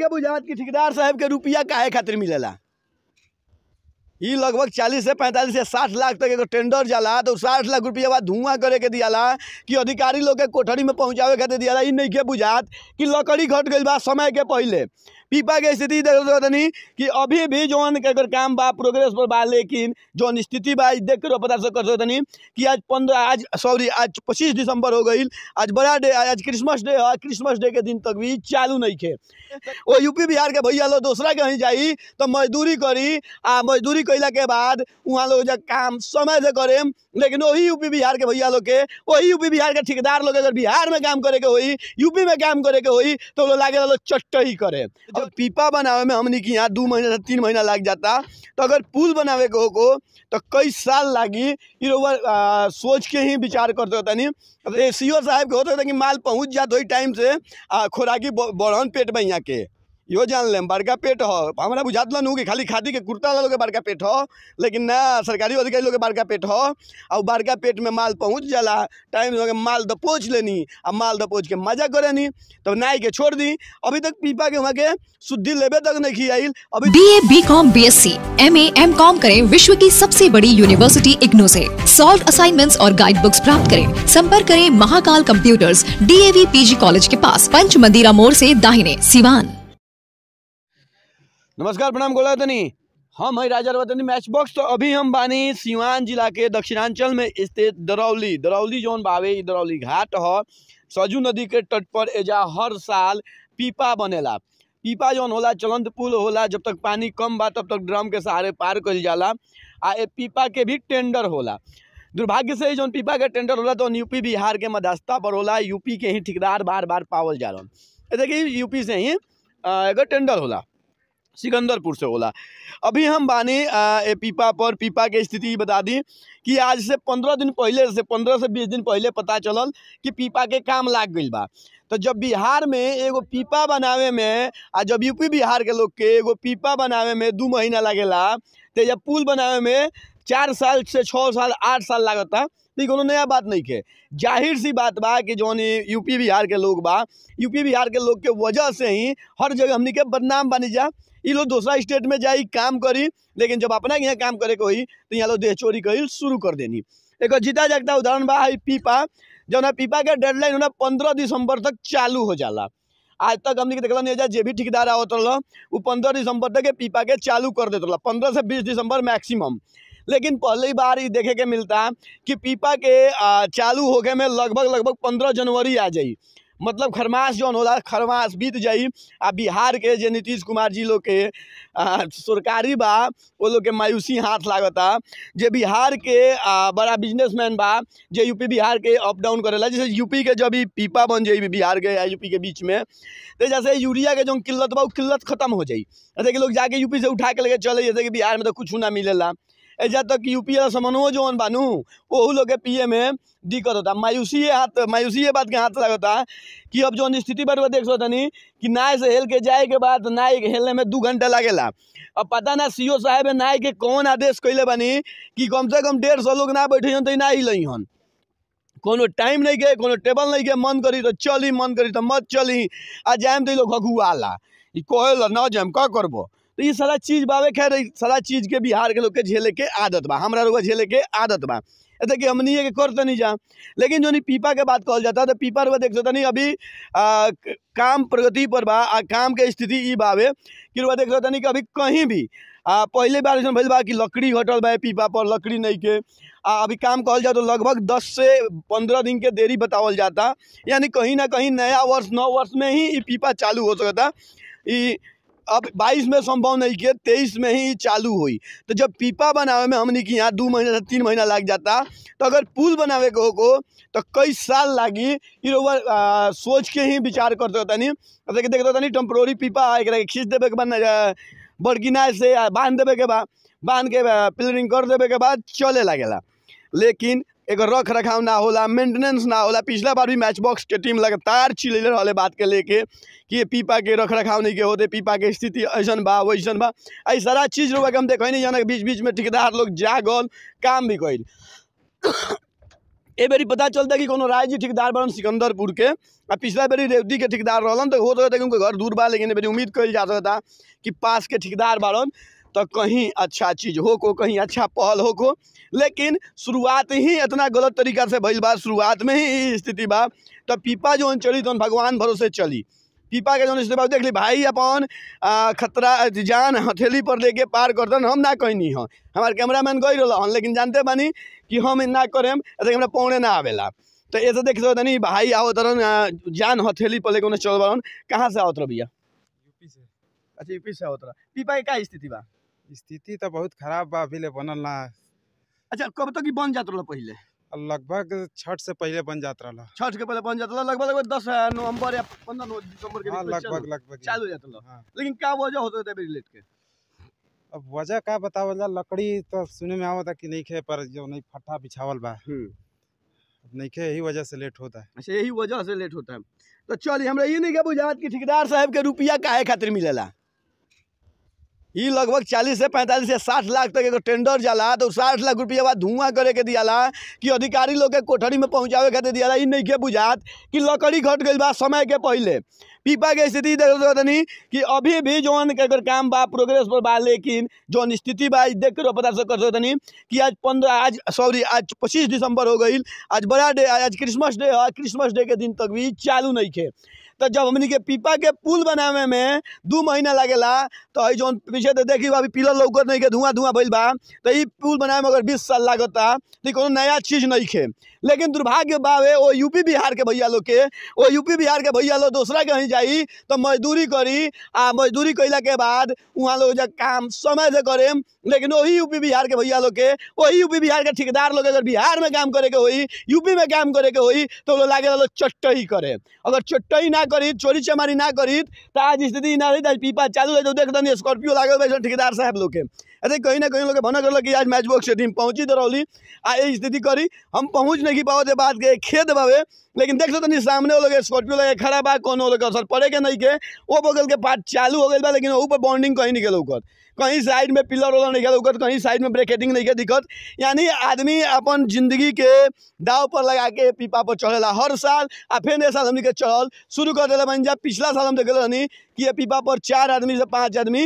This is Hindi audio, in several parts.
के बुझात कि ठेकेदार साहब के रुपया काहे खातिर मिलेला ये लगभग चालीस से पैंतालीस से साठ लाख तक एक टेंडर जला तो साठ लाख रुपया बाद धुआं करे के दियाला कि अधिकारी लोग के कोठरी में पहुँचावे खातिर दियाला ये नहीं के बुझात कि लकड़ी घट गई बा समय के पहले पीपा के स्थिति तो तनी कि अभी भी जौन अगर काम बा प्रोग्रेस पर बा लेकिन जौन स्थिति बा देख कर तो पता कर सकतनी कि आज पंद्रह आज सॉरी आज पच्चीस दिसंबर हो गई आज बड़ा डे आज क्रिसमस डे है क्रिसमस डे के दिन तक भी चालू नहीं थे वो यूपी बिहार के भैया लोग दूसरा कहीं जाइ तो मजदूरी करी आ मजदूरी कैला के बाद वहाँ लोग जब काम समय से करें लेकिन वही यूपी बिहार के भैया लोग के वही यूपी बिहार के ठेकेदार लोग अगर बिहार में काम करे के हुई यूपी में काम करे के हुई तो लोग लागे लोग चट्ट ही करे जब पीपा बनावे में हमने की यहाँ दो महीना से तीन महीना लग जाता तो अगर पुल बनावे हो को तो कई साल लगी ये लोग सोच के ही विचार करते होता नहीं सी ओ साहब के होते कि माल पहुँच जाते वही टाइम से आ, खुराकी बढ़न पेट में यहाँ के यो जान लें बड़का पेट हो हमारा बुझा दिल कि खाली खादी के कुर्ता लोग बड़का पेट हो लेकिन ना सरकारी अधिकारी लोग बड़का पेट हो और बड़का पेट में माल पहुँच जाला टाइम लगे माल द पोच लेनी आ माल द पोच के मजा करेनी तब तो नाई के छोड़ दी अभी तक पीपा के वहाँ के शुद्धि लेबे तक नहीं खियाई अभी B A B com B S C M A M com करे विश्व की सबसे बड़ी यूनिवर्सिटी इग्नो ऐसी सॉल्व असाइनमेंट और गाइड बुक्स प्राप्त करे संपर्क करें Mahakal computers D A V P G college के पास पंच मंदिरा मोड़ ऐसी दाहिने सिवान नमस्कार प्रणाम गोलावतनी हम है राजा रवतनी मैच बॉक्स तो अभी हम बानी सिवान जिला के दक्षिणांचल में स्थित दरौली दरौली जौन बावे दरौली घाट ह सजू नदी के तट पर एजा हर साल पीपा बनेला पीपा जौन होला चलंत पुल होला जब तक पानी कम बा तब तक ड्रम के सहारे पार कर जाला आ ए पीपा के भी टेंडर होला दुर्भाग्य से जौन पीपा के टेंडर होला तो यूपी बिहार के मध्यस्था पर होला यूपी के ही ठेकेदार बार बार पावल जा रहा देखिए यूपी से ही एकर टेंडर होला सिकंदरपुर से होला अभी हम बानी ए, पीपा पर पीपा के स्थिति बता दी कि आज से पंद्रह दिन पहले से पंद्रह से बीस दिन पहले पता चलल कि पीपा के काम लाग गई बा तो जब बिहार में एगो पीपा बनावे में आ जब यूपी बिहार के लोग के एगो पीपा बनावे में दू महीना लगेला तो जब पुल बनावे में चार साल से छः साल आठ साल लागता तो कोनो नया बात नहीं है जाहिर सी बात बा कि जौन यूपी बिहार के लोग बा यूपी बिहार के लोग के वजह से ही हर जगह हमने के बदनाम बनी जा ये लोग दूसरा स्टेट में जाई काम करी लेकिन जब अपना यहाँ काम करे के हो तो यहाँ लोग देह चोरी कर शुरू कर देनी एक जीता जागता उदाहरण बा है पीपा जौन पीपा के डेडलाइन होना पंद्रह दिसंबर तक चालू हो जाला आज तक हमने देखल नहीं जे भी ठेकेदार आवत रहा वो पंद्रह दिसंबर तक पीपा के चालू कर देते रहा पंद्रह से बीस दिसंबर मैक्सिमम लेकिन पहली बार ही देखे के मिलता कि पीपा के चालू होके में लगभग लगभग पंद्रह जनवरी आ जाए मतलब खरमास जौन होला खरमास बीत जाई आ बिहार के जो नीतीश कुमार जी लोग के सरकारी बा वो लोग के मायूसी हाथ लागता जे बिहार के आ, बड़ा बिजनेसमैन बा जे यूपी बिहार के अप डाउन करेला जैसे यूपी के जब पीपा बन जाए बिहार के या यूपी के बीच में तो जैसे यूरिया के जो किल्लत बा वो किल्लत खत्म हो जाए जैसे कि लोग जाके यूपी से उठा के लेके चले जैसे कि बिहार में तो कुछ ना मिलेला एजा तक यूपी वाला समन्वो जौन बानू ओहू लोग के पीए में दिक्कत होता मायूसी हाथ मायूसी बात के हाथ लगता कि अब जो स्थिति पर देख सो तनी कि नाय से हेल के जाए के बाद नाय हेलने में दू घंटा लगेला अब पता ना सी साहेब नाय के कौन आदेश कैले बानी कि कम से कम डेढ़ सौ लोग ना बैठे हन तो ना हिलई हन कोनो टाइम नहीं के कोनो टेबल नहीं के मन करी तो चली मन करी तो मत चली आ जाम तो लोग हगुआला ई कहेला ना जाम का करबो तो ये सारा चीज़ बाबे खैर सारा चीज़ के बिहार के लोग के झेले के आदत बा हमारा लोग झेले के आदत बा ऐसे कि है कि कर तो नहीं जा लेकिन जो नहीं पीपा के बात कहा जाता तो पीपा रुआ देख सकता नहीं अभी आ, काम प्रगति पर बा आ काम के स्थिति ये बावे कि रुआ देख सकता नहीं कि अभी कहीं भी आ पहले बार ऐसा भेज बा कि लकड़ी घटल बा पीपा पर लकड़ी नहीं के आ अभी काम कहा जाए तो लगभग दस से पंद्रह दिन के देरी बतावल जाता यानी कहीं ना कहीं नया वर्ष नौ वर्ष में ही पीपा चालू हो सकता अब 22 में संभव नहीं किए तेईस में ही चालू हुई तो जब पीपा बनावे में हमने कि यहाँ दो महीना से तीन महीना लग जाता तो अगर पुल बनावे के हो तो कई साल लगी ये लोग सोच के ही विचार करते होता तो मतलब देखते होता टेम्प्रोरी पीपा एक खींच देवे के बाद बड़गिना से बांध देवे के बाद बांध के पिलरिंग कर देवे के बाद चले लगेगा लेकिन एगो रख रखाव ना होला मेंटेनेंस ना होला पिछला बार भी मैच बॉक्स के टीम लगातार चिल रहा बात के लेके कि पीपा के रख रखाव नहीं के होते पीपा के स्थिति ऐसा बा वैसन बा ऐ सारा चीज़ रोक हम देखे नहीं जाना बीच बीच में ठेकेदार लोग जागल काम भी कर ए बेरी पता चलता कि कोनो राज्य ठेकेदार बन सिकंदरपुर के आ पिछला बेरी रेवती के ठेकेदार रहन तो होते उनके घर दूर बा लेकिन बेरी उम्मीद कल जाता कि पास के ठेकेदार बढ़न तो कहीं अच्छा चीज़ हो को कहीं अच्छा पहल हो को लेकिन शुरुआत ही इतना गलत तरीका से भइल बा शुरुआत में ही स्थिति बा तो पीपा जो चली तो भगवान भरोसे चली पीपा के जो स्थिति देख ली भाई अपन खतरा जान हथेली पर लेके पार करतन हम ना कहनी हम हमारे कैमरामैन गई रहा हन लेकिन जानते बानी कि हम ना करेम ऐसे हमारे पौने ना आवेला तो ऐसे देख सकते नहीं भाई आओ तरन जान हथेली पर लेके उन्हें चल रहा कहाँ से आओत तर भैया यूपी से अच्छा यूपी से आओत रहा पीपा की क्या स्थिति बा स्थिति तो बहुत खराब बा अभी बनल ना अच्छा कब तक तो बन जात रहा पहले लगभग छठ से पहले बन जात रहा छठ के पहले बन जात रहा लगभग लगभग दस नवंबर या पंद्रह दिसंबर के हाँ, लगभग लगभग चालू हो हाँ। जाता रहा हाँ। लेकिन क्या वजह होता है लेट के अब वजह का बतावल जा लकड़ी तो सुने में आवा था कि नहीं खे पर जो नहीं फट्टा बिछावल बा हम्म। नहीं खे यही वजह से लेट होता है अच्छा यही वजह से लेट होता है तो चलिए हमें ये नहीं क्या बुझात कि ठेकेदार साहब के रुपया काहे खातिर मिलेला ये लगभग चालीस से पैंतालीस से साठ लाख तक एगो टेंडर जला तो साठ लाख रुपया बाद धुआं करे के दियाला कि अधिकारी लोग के कोठरी में पहुँचावे खातिर दियाला ये नहीं के बुझात कि लकड़ी घट गई बा समय के पहले पीपा के स्थिति देख तो तनी कि अभी भी जौन अगर काम बा प्रोग्रेस पर बा लेकिन जौन स्थिति बा देख के पता से कर सकते कि आज पंद्रह आज सॉरी आज पच्चीस दिसंबर हो गई आज बड़ा डे आज क्रिसमस डे है क्रिसमस डे के दिन तक भी चालू नहीं है तो जब हमने के पीपा के पुल बनावे में दू महीना लगेला तो जौन पीछे तो देखी अभी पिलर लौकत नहीं के धुआं धुआं भैल बा तो पुल बनावे में अगर बीस साल लागत तो को नया चीज़ नहीं खे लेकिन दुर्भाग्य बावे वो यूपी बिहार के भैया लोग के वो यूपी बिहार के भैया लोग दूसरा कहीं जाई तो मजदूरी करी आ मजदूरी कैला के बाद वहाँ लोग जब काम समय से करें लेकिन वही यूपी बिहार के भैया लोग के वही यूपी बिहार के ठेकेदार लोग अगर बिहार में काम करे के हो यूपी में काम करे के हुई तो लागे लोग चट्टई करे अगर चट्टई ना करीत चोरी चमारी ना करीत आज स्थिति ना रही आज पीपा चालू है तो देख दनी स्कॉर्पियो लागे बैठे ठेकेदार साहब लोग के कहीं ना कहीं लोग भन कर कि आज मैच बॉक्स टीम पहुंची तो रही आ स्थिति करी हम पहुँच नहीं पाओ बात के खेत बाबे लेकिन देख सकते सामने वो लोग स्कॉर्पियो लगे खड़ा बा कौन लोग असर पड़े के नहीं के वो बगल के पार्ट चालू हो गए बा लेकिन ऊपर बॉन्डिंग कहीं निकल उकर कहीं साइड में पिलर वाला निकल उकर कहीं साइड में ब्रेकेटिंग नहीं के दिक्कत यानी आदमी अपन जिंदगी के दाव पर लगा के पीपा पर चढ़ेला हर साल आ फिर साल हमने के चढ़ल शुरू कर दिला बन जा पिछला साल हम देखे रहनी कि ये पीपा पर चार आदमी से पाँच आदमी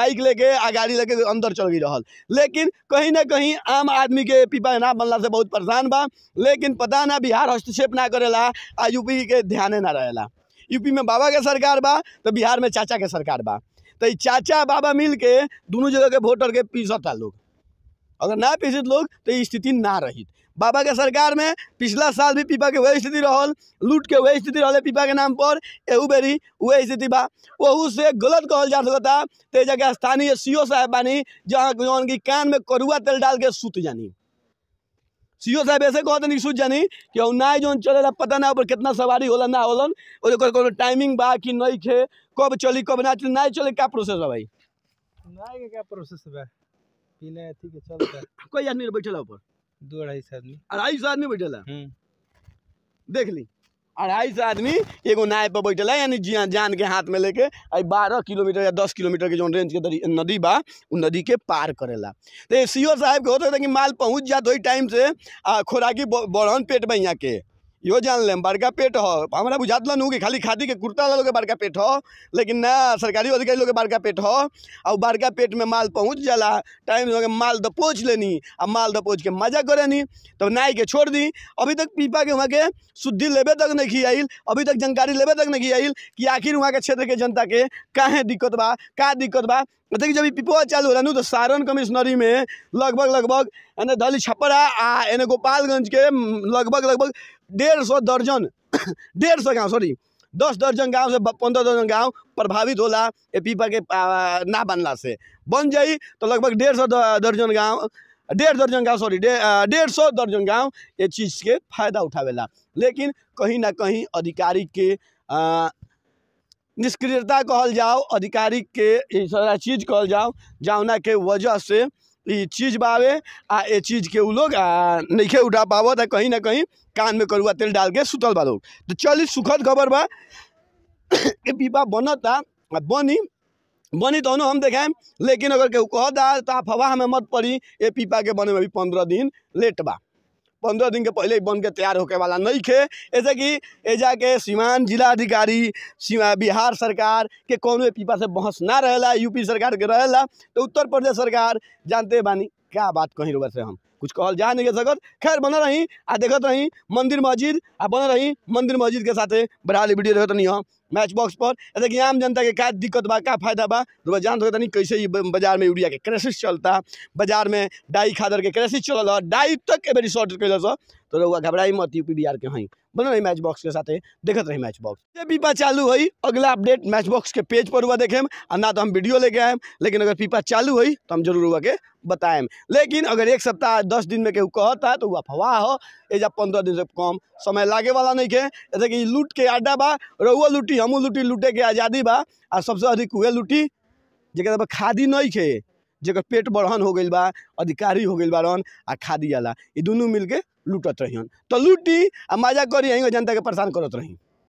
बाइक लेके आ गाड़ी लेके अंदर चल गई रहा लेकिन कहीं ना कहीं आम आदमी के पीपा ना बनला से बहुत परेशान बा लेकिन पता ना बिहार हस्तक्षेप ना ना करेला आ यूपी के ध्यान ना रहेला यूपी में बाबा के सरकार बा तो बिहार में चाचा के सरकार बा तो चाचा बाबा मिल के दोनों जगह के वोटर के पीसता लोग अगर ना पीसित लोग तो स्थिति ना रही बाबा के सरकार में पिछला साल भी पीपा के वही स्थिति रहल लूट के वही स्थिति रहे पीपा के नाम पर एहू बेरी वही स्थिति बा वहू से गलत कहल जा सकता तो जगह स्थानीय सी ओ साहब बानी जहाँ जो की कान में करुआ तेल डाल के सूत जानी सीओ साहब ऐसे कहते तो नहीं सूझ जानी कि ना जो चलेला पता ना पर कितना सवारी होला ना होलन और को टाइमिंग बा कि नहीं खे कब चली कब ना चली ना चले क्या प्रोसेस है भाई ना के क्या प्रोसेस है पीने ठीक है चलता कोई आदमी बैठला ऊपर दो अढ़ाई आदमी अढ़ाई सौ आदमी बैठला हम्म। देख ली अढ़ाई सौ आदमी एगो नाव पर बैठल है यानी जी जान के हाथ में लेके आई बारह किलोमीटर या दस किलोमीटर के जो रेंज के नदी बा उ नदी के पार करेला तो सी ओ साहब के होते कि माल पहुँच जात वही टाइम से आ बढ़न पेट बैया के यो जान लें बड़का पेट हो हमारा बुझा लन कि खाली खादी के कुर्ता लोग बड़का पेट हो लेकिन ना सरकारी अधिकारी लोग बड़का पेट हो और बड़का पेट में माल पहुँच जाला टाइम लगे माल दपोच लेनी आ माल दपोच के मजा करनी तब तो नाई के छोड़ दी अभी तक पीपा के वहाँ के शुद्धि लेबे तक नहीं आई अभी तक जानकारी लेवे तक नहीं आई कि आखिर वहाँ के क्षेत्र के जनता के काहे दिक्कत बा का दिक्कत बा देखिए मतलब जब पिपुआ चालू हो नु तो सारण कमिश्नरी में लगभग लगभग एने दल छपरा आ एने गोपालगंज के लगभग लगभग डेढ़ सौ दर्जन डेढ़ सौ गाँव सॉरी दस दर्जन गांव से पंद्रह दर्जन गांव प्रभावित होला ए पीपा के ना बनला से बन जाए तो लगभग डेढ़ सौ दर्जन गांव डेढ़ दर्जन गांव सॉरी डेढ़ सौ दर्जन गांव ये चीज़ के फायदा उठावेला लेकिन कहीं ना कहीं अधिकारी के आ, निष्क्रियता कहल जाओ अधिकारी के सारा चीज कहल जाओ जौना के वजह से चीज बावे आ ये चीज के उ लोग नहीं उठा पाव आ कहीं ना कहीं कान में करुआ तेल डाल के सुतल बा लोग तो चल सुखद खबर बा के बीबा बनता आ बनी बनी तहनों तो हम देखें लेकिन अगर केहू दा तो हवा हमें मत पड़ी ये पीपा के बने में भी पंद्रह दिन लेट बा पंद्रह दिन के पहले ही बन के तैयार होके वाला नहीं खे ऐसे कि ऐजा के सीमान जिला अधिकारी बिहार सरकार के कौनो पीपा से बहस ना रहे यूपी सरकार के रहेला तो उत्तर प्रदेश सरकार जानते बानी क्या बात कहीं रोबर से हम कुछ कहल जा नहीं सकत खैर बन रही आ देखत रही मंदिर मस्जिद आ बन रही मंदिर मस्जिद के साथ बढ़ा वीडियो देखते नहीं हम मैच बॉक्स पर देखिए आम जनता के क्या दिक्कत बा क्या फायदा बा रुपये जान तो नहीं कैसे ये बाजार में यूरिया के क्रेसिस चलता बाजार में डाई खादर के क्रेसिस चल है डाई तक के बेरी शॉर्ट कर से तो घबराई मत यू पी बिहार के हई बन रही मैच बॉक्स के साथ देखते रही मैच बॉक्स जब पीपा चालू हई अगला अपडेट मैच बॉक्स के पेज पर हुआ देखेम और ना तो हम वीडियो लेके आए लेकिन अगर पीपा चालू हई तो हम जरूर हुआ के बताएम लेकिन अगर एक सप्ताह दस दिन में केहू कहता है तो वह अफवाह हो एजा पंद्रह दिन से कम समय लागे वाला नहीं के जैसे कि लूट के अड्डा बा रहुआ लूटी हमू लूटी लूटे के आज़ादी बा आ सबसे अधिक वह लूटी जब खादी नहीं खे जब पेट बढ़न हो गई बा अधिकारी हो गई रन आ खादी वाला ये दोनों मिल के लूटत रहियन तो लूटी आ मजा करी यहीं जनता के परेशान करत रही